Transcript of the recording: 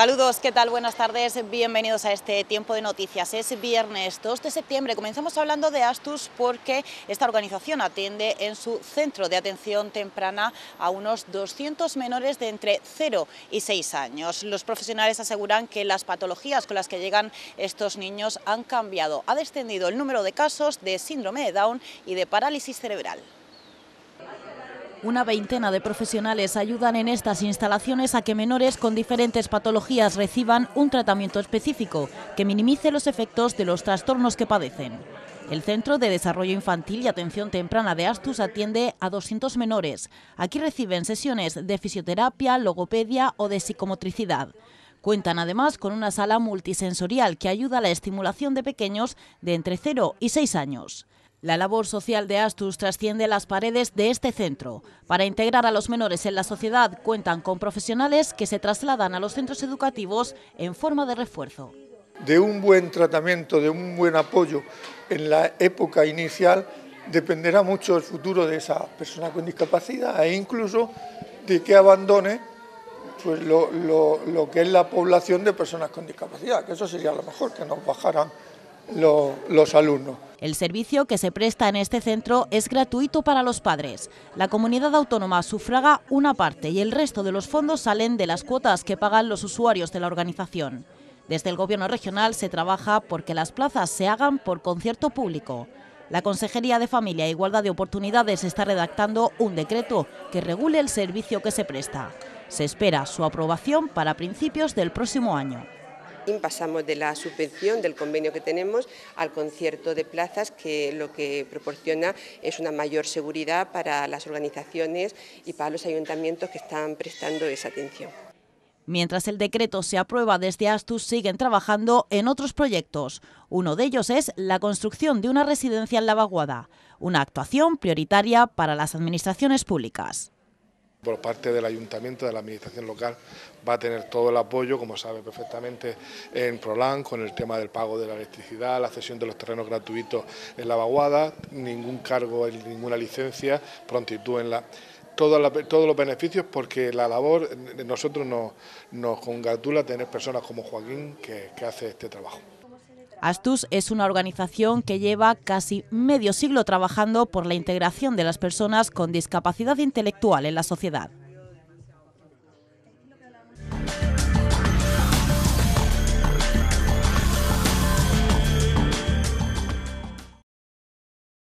Saludos, ¿qué tal? Buenas tardes, bienvenidos a este tiempo de noticias. Es viernes 2 de septiembre, comenzamos hablando de Astus porque esta organización atiende en su centro de atención temprana a unos 200 menores de entre 0 y 6 años. Los profesionales aseguran que las patologías con las que llegan estos niños han cambiado. Ha descendido el número de casos de síndrome de Down y de parálisis cerebral. Una veintena de profesionales ayudan en estas instalaciones a que menores con diferentes patologías reciban un tratamiento específico que minimice los efectos de los trastornos que padecen. El Centro de Desarrollo Infantil y Atención Temprana de Astus atiende a 200 menores. Aquí reciben sesiones de fisioterapia, logopedia o de psicomotricidad. Cuentan además con una sala multisensorial que ayuda a la estimulación de pequeños de entre 0 y 6 años. La labor social de Astus trasciende las paredes de este centro. Para integrar a los menores en la sociedad cuentan con profesionales que se trasladan a los centros educativos en forma de refuerzo. De un buen tratamiento, de un buen apoyo en la época inicial, dependerá mucho el futuro de esa persona con discapacidad e incluso de que abandone pues, lo, lo que es la población de personas con discapacidad, que eso sería lo mejor, que nos bajaran los alumnos. El servicio que se presta en este centro es gratuito para los padres. La comunidad autónoma sufraga una parte y el resto de los fondos salen de las cuotas que pagan los usuarios de la organización. Desde el Gobierno regional se trabaja porque las plazas se hagan por concierto público. La Consejería de Familia e Igualdad de Oportunidades está redactando un decreto que regule el servicio que se presta. Se espera su aprobación para principios del próximo año pasamos de la subvención del convenio que tenemos al concierto de plazas que lo que proporciona es una mayor seguridad para las organizaciones y para los ayuntamientos que están prestando esa atención. Mientras el decreto se aprueba desde Astus siguen trabajando en otros proyectos. Uno de ellos es la construcción de una residencia en La Vaguada, una actuación prioritaria para las administraciones públicas. Por parte del ayuntamiento, de la administración local, va a tener todo el apoyo, como sabe perfectamente, en ProLan, con el tema del pago de la electricidad, la cesión de los terrenos gratuitos en la vaguada, ningún cargo, ninguna licencia, prontitud en la todos los beneficios porque la labor, eh, nosotros nos, congratula tener personas como Joaquín que hace este trabajo. Astus es una organización que lleva casi medio siglo trabajando por la integración de las personas con discapacidad intelectual en la sociedad.